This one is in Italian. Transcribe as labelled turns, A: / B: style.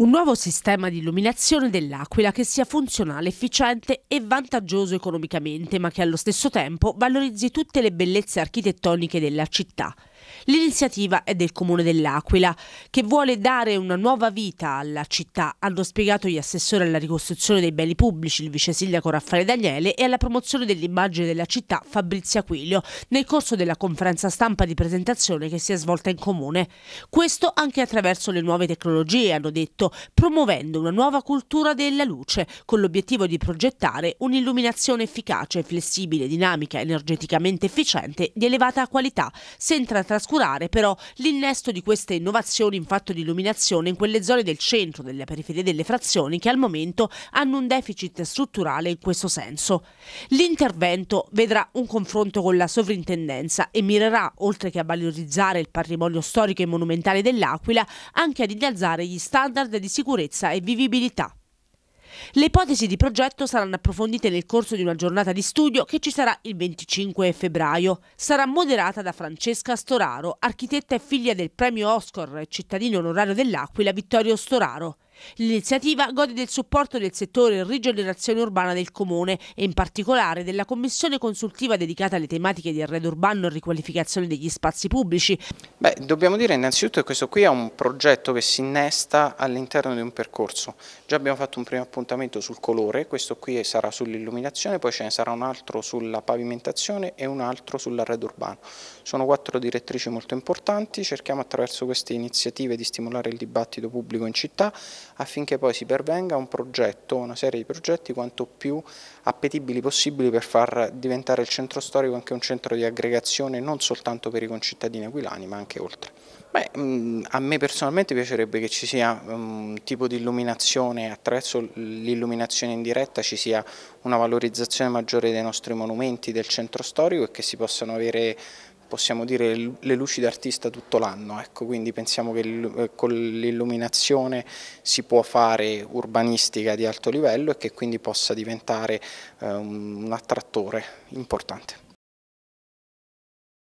A: Un nuovo sistema di illuminazione dell'Aquila che sia funzionale, efficiente e vantaggioso economicamente, ma che allo stesso tempo valorizzi tutte le bellezze architettoniche della città. L'iniziativa è del comune dell'Aquila, che vuole dare una nuova vita alla città, hanno spiegato gli assessori alla ricostruzione dei beni pubblici, il vice sindaco Raffaele Daniele, e alla promozione dell'immagine della città Fabrizio Aquilio, nel corso della conferenza stampa di presentazione che si è svolta in comune. Questo anche attraverso le nuove tecnologie, hanno detto, promuovendo una nuova cultura della luce, con l'obiettivo di progettare un'illuminazione efficace, flessibile, dinamica, energeticamente efficiente, di elevata qualità, senza trasformare trascurare però l'innesto di queste innovazioni in fatto di illuminazione in quelle zone del centro, della periferia delle frazioni che al momento hanno un deficit strutturale in questo senso. L'intervento vedrà un confronto con la sovrintendenza e mirerà, oltre che a valorizzare il patrimonio storico e monumentale dell'Aquila, anche ad innalzare gli standard di sicurezza e vivibilità. Le ipotesi di progetto saranno approfondite nel corso di una giornata di studio che ci sarà il 25 febbraio. Sarà moderata da Francesca Storaro, architetta e figlia del premio Oscar e cittadino onorario dell'Aquila Vittorio Storaro. L'iniziativa gode del supporto del settore rigenerazione urbana del Comune e in particolare della Commissione consultiva dedicata alle tematiche di arredo urbano e riqualificazione degli spazi pubblici.
B: Beh, dobbiamo dire innanzitutto che questo qui è un progetto che si innesta all'interno di un percorso. Già abbiamo fatto un primo appuntamento sul colore, questo qui sarà sull'illuminazione, poi ce ne sarà un altro sulla pavimentazione e un altro sull'arredo urbano. Sono quattro direttrici molto importanti, cerchiamo attraverso queste iniziative di stimolare il dibattito pubblico in città, affinché poi si pervenga a un progetto, una serie di progetti quanto più appetibili possibili per far diventare il centro storico anche un centro di aggregazione non soltanto per i concittadini aquilani ma anche oltre. Beh, mm, a me personalmente piacerebbe che ci sia un tipo di illuminazione, attraverso l'illuminazione in diretta ci sia una valorizzazione maggiore dei nostri monumenti, del centro storico e che si possano avere possiamo dire le luci d'artista tutto l'anno, ecco, quindi pensiamo che eh, con l'illuminazione si può fare urbanistica di alto livello e che quindi possa diventare eh, un attrattore importante.